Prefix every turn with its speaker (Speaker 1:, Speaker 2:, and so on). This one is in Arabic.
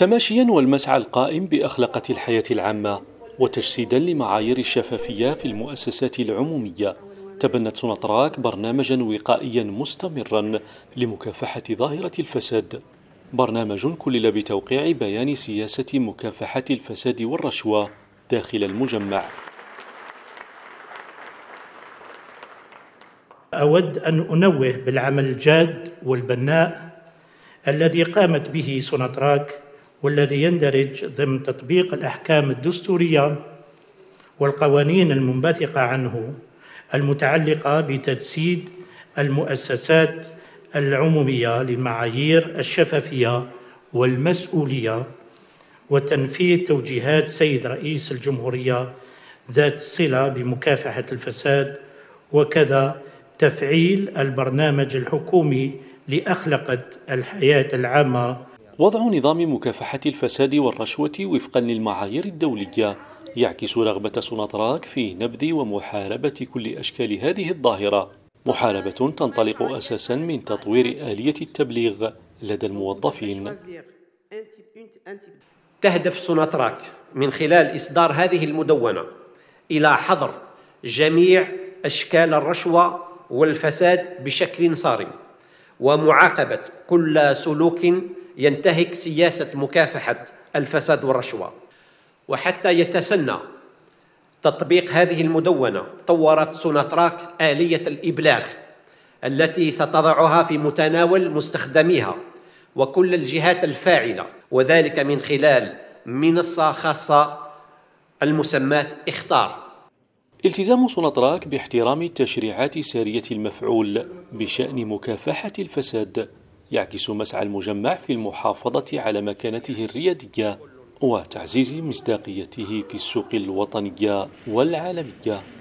Speaker 1: تماشيا والمسعى القائم بأخلاقة الحياة العامة وتجسيدا لمعايير الشفافية في المؤسسات العمومية تبنت سونطراك برنامجا وقائيا مستمرا لمكافحة ظاهرة الفساد برنامج كلل بتوقيع بيان سياسة مكافحة الفساد والرشوة داخل المجمع
Speaker 2: أود أن أنوه بالعمل الجاد والبناء الذي قامت به سونطراك والذي يندرج ضمن تطبيق الأحكام الدستورية والقوانين المنبثقة عنه المتعلقة بتجسيد المؤسسات العمومية للمعايير الشفافية والمسؤولية وتنفيذ توجيهات سيد رئيس الجمهورية ذات الصلة بمكافحة الفساد وكذا تفعيل البرنامج الحكومي لأخلقة الحياة العامة وضع نظام
Speaker 1: مكافحة الفساد والرشوة وفقا للمعايير الدولية يعكس رغبة سوناتراك في نبذ ومحاربة كل أشكال هذه الظاهرة محاربة تنطلق أساسا من تطوير آلية التبليغ لدى الموظفين
Speaker 3: تهدف سوناتراك من خلال إصدار هذه المدونة إلى حظر جميع أشكال الرشوة والفساد بشكل صارم ومعاقبة كل سلوك ينتهك سياسة مكافحة الفساد والرشوة وحتى يتسنى تطبيق هذه المدونة طورت سوناتراك آلية الإبلاغ التي ستضعها في متناول مستخدميها وكل الجهات الفاعلة
Speaker 1: وذلك من خلال منصة خاصة المسماة اختار التزام سوناتراك باحترام التشريعات سارية المفعول بشأن مكافحة الفساد يعكس مسعى المجمع في المحافظة على مكانته الريادية وتعزيز مصداقيته في السوق الوطنية والعالمية